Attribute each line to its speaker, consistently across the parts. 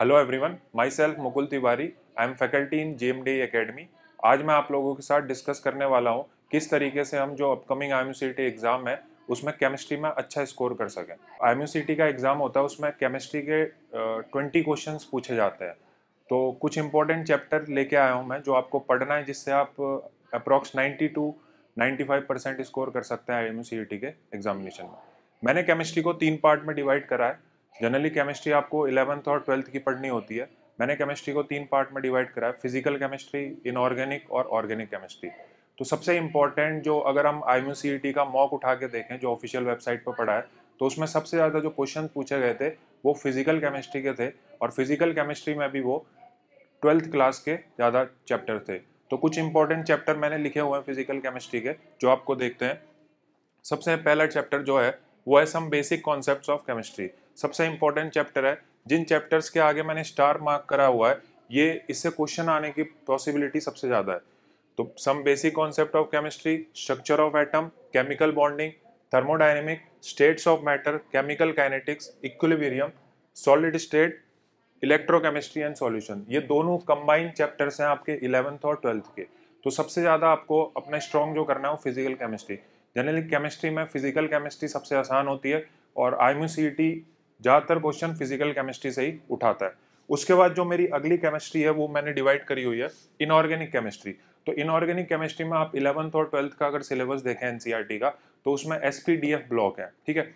Speaker 1: hello everyone myself Mukul Tiwari I am faculty in J M D आज मैं आप लोगों के साथ डिस्कस करने वाला हूँ किस तरीके से हम जो upcoming I M C T exam है उसमें केमिस्ट्री में अच्छा स्कोर कर सकें आई एम सी टी का एग्ज़ाम होता है उसमें केमिस्ट्री के ट्वेंटी uh, क्वेश्चन पूछे जाते हैं तो कुछ इंपॉर्टेंट चैप्टर लेके आया हूँ मैं जो आपको पढ़ना है जिससे आप approx ninety to ninety five percent score कर सकते हैं आई एम सी टी के एग्जामिनेशन में मैंने केमिस्ट्री को तीन पार्ट में डिवाइड करा है जनरली केमिस्ट्री आपको इलेवंथ और ट्वेल्थ की पढ़नी होती है मैंने केमिस्ट्री को तीन पार्ट में डिवाइड करा है फिजिकल केमिस्ट्री इनऑर्गेनिक और ऑर्गेनिक केमिस्ट्री तो सबसे इम्पॉर्टेंट जो अगर हम आई e का मॉक उठा के देखें जो ऑफिशियल वेबसाइट पर पढ़ा है तो उसमें सबसे ज़्यादा जो क्वेश्चन पूछे गए थे वो फिजिकल केमिस्ट्री के थे और फिजिकल केमिस्ट्री में भी वो ट्वेल्थ क्लास के ज़्यादा चैप्टर थे तो कुछ इंपॉर्टेंट चैप्टर मैंने लिखे हुए हैं फिजिकल केमिस्ट्री के जो आपको देखते हैं सबसे पहला चैप्टर जो है वो है some basic concept of chemistry सबसे इंपॉर्टेंट चैप्टर है जिन चैप्टर्स के आगे मैंने स्टार मार्क करा हुआ है ये इससे क्वेश्चन आने की पॉसिबिलिटी सबसे ज़्यादा है तो some basic concept of chemistry structure of atom chemical bonding thermodynamic states of matter chemical kinetics equilibrium solid state electrochemistry and solution ये दोनों कंबाइंड चैप्टर्स हैं आपके इलेवंथ और ट्वेल्थ के तो सबसे ज़्यादा आपको अपना स्ट्रॉन्ग जो करना है वो फिजिकल केमिस्ट्री जनरली केमिस्ट्री में फिजिकल केमिस्ट्री सबसे आसान होती है और आई ज़्यादातर क्वेश्चन फिजिकल केमिस्ट्री से ही उठाता है उसके बाद जो मेरी अगली केमिस्ट्री है वो मैंने डिवाइड करी हुई है इनऑर्गेनिक केमिस्ट्री तो इनऑर्गेनिक केमिस्ट्री में आप इलेवंथ और ट्वेल्थ का अगर सिलेबस देखें एनसीईआरटी e का तो उसमें एस ब्लॉक है ठीक है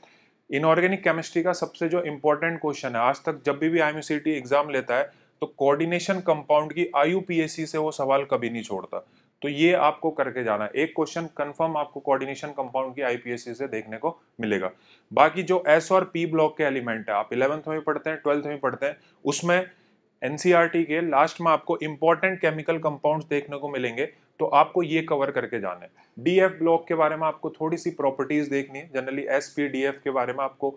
Speaker 1: इनऑर्गेनिक केमिस्ट्री का सबसे जो इम्पोर्टेंट क्वेश्चन है आज तक जब भी भी आई एग्जाम लेता है तो कोऑर्डिनेशन कंपाउंड की आई से वो सवाल कभी नहीं छोड़ता तो ये आपको करके जाना है एक क्वेश्चन कंफर्म आपको कोऑर्डिनेशन कंपाउंड की आईपीएससी से देखने को मिलेगा बाकी जो एस और पी ब्लॉक के एलिमेंट है आप इलेवंथ में पढ़ते हैं ट्वेल्थ में पढ़ते हैं उसमें एनसीईआरटी e के लास्ट में आपको इंपॉर्टेंट केमिकल कंपाउंड्स देखने को मिलेंगे तो आपको ये कवर करके जाना है डीएफ ब्लॉक के बारे में आपको थोड़ी सी प्रॉपर्टीज देखनी है generally S P D F के बारे में आपको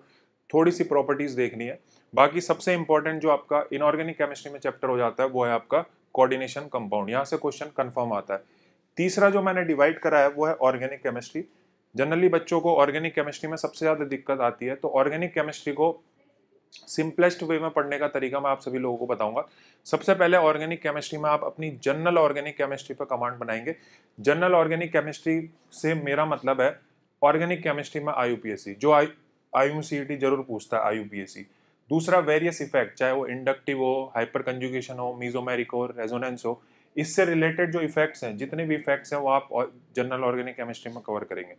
Speaker 1: थोड़ी सी प्रॉपर्टीज देखनी है बाकी सबसे इंपॉर्टेंट जो आपका इनऑर्गेनिक केमिस्ट्री में चैप्टर हो जाता है वो है आपका कोऑर्डिनेशन कंपाउंड यहाँ से क्वेश्चन कंफर्म आता है तीसरा जो मैंने डिवाइड करा है वो है ऑर्गेनिक केमिस्ट्री जनरली बच्चों को ऑर्गेनिक केमिस्ट्री में सबसे ज़्यादा दिक्कत आती है तो ऑर्गेनिक केमिस्ट्री को सिंपलेस्ट वे में पढ़ने का तरीका मैं आप सभी लोगों को बताऊंगा सबसे पहले ऑर्गेनिक केमिस्ट्री में आप अपनी जनरल ऑर्गेनिक केमिस्ट्री पर कमांड बनाएंगे जनरल ऑर्गेनिक केमिस्ट्री से मेरा मतलब है ऑर्गेनिक केमिस्ट्री में आई जो आई आई जरूर पूछता है आई दूसरा वेरियस इफेक्ट चाहे वो इंडक्टिव हो हाइपर कंजुगेशन हो मीजोमेरिक हो रेजोनेंस हो इससे रिलेटेड जो इफेक्ट्स हैं जितने भी इफेक्ट्स हैं वो आप जनरल ऑर्गेनिक केमिस्ट्री में कवर करेंगे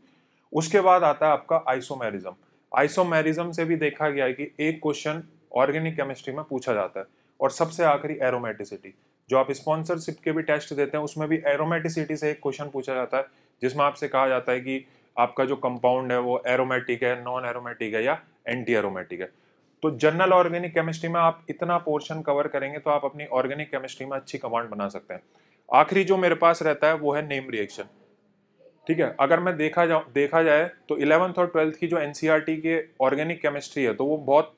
Speaker 1: उसके बाद आता है आपका आइसोमेरिज्म आइसोमेरिज्म से भी देखा गया है कि एक क्वेश्चन ऑर्गेनिक केमिस्ट्री में पूछा जाता है और सबसे आखिरी एरोमेटिसिटी जो आप स्पॉन्सरशिप के भी टेस्ट देते हैं उसमें भी एरोमेटिसिटी से एक क्वेश्चन पूछा जाता है जिसमें आपसे कहा जाता है कि आपका जो कंपाउंड है वो एरोमेटिक है नॉन एरोमेटिक है या एंटी एरोमेटिक है तो जनरल ऑर्गेनिक केमिस्ट्री में आप इतना पोर्शन कवर करेंगे तो आप अपनी ऑर्गेनिक केमिस्ट्री में अच्छी कमांड बना सकते हैं आखिरी जो मेरे पास रहता है वो है नेम रिएक्शन ठीक है अगर मैं देखा जाऊँ देखा जाए तो इलेवंथ और ट्वेल्थ की जो एन e के ऑर्गेनिक केमिस्ट्री है तो वो बहुत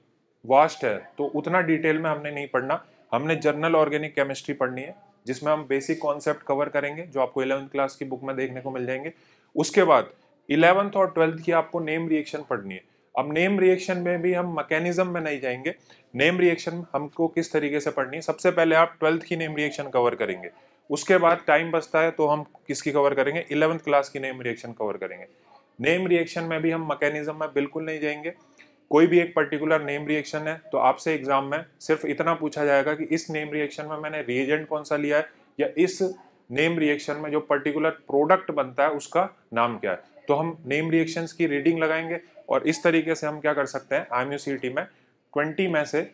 Speaker 1: वास्ट है तो उतना डिटेल में हमने नहीं पढ़ना हमने जनरल ऑर्गेनिक केमिस्ट्री पढ़नी है जिसमें हम बेसिक कॉन्सेप्ट कवर करेंगे जो आपको इलेवंथ क्लास की बुक में देखने को मिल जाएंगे उसके बाद इलेवंथ और ट्वेल्थ की आपको नेम रिएक्शन पढ़नी है अब नेम रिएक्शन में भी हम मैकेनिज्म में नहीं जाएंगे नेम रिएक्शन हमको किस तरीके से पढ़नी है सबसे पहले आप ट्वेल्थ की नेम रिएक्शन कवर करेंगे उसके बाद टाइम बचता है तो हम किसकी कवर करेंगे इलेवंथ क्लास की नेम रिएक्शन कवर करेंगे नेम रिएक्शन में भी हम मैकेनिज्म में बिल्कुल नहीं जाएंगे कोई भी एक पर्टिकुलर नेम रिएक्शन है तो आपसे एग्जाम में सिर्फ इतना पूछा जाएगा कि इस नेम रिएक्शन में मैंने रिएजेंट कौन सा लिया है या इस नेम रिएक्शन में जो पर्टिकुलर प्रोडक्ट बनता है उसका नाम क्या है तो हम नेम रिएक्शंस की रीडिंग लगाएंगे और इस तरीके से हम क्या कर सकते हैं आई एम में ट्वेंटी में से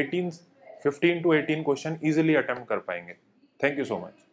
Speaker 1: eighteen fifteen to eighteen question easily attempt कर पाएंगे थैंक यू सो मच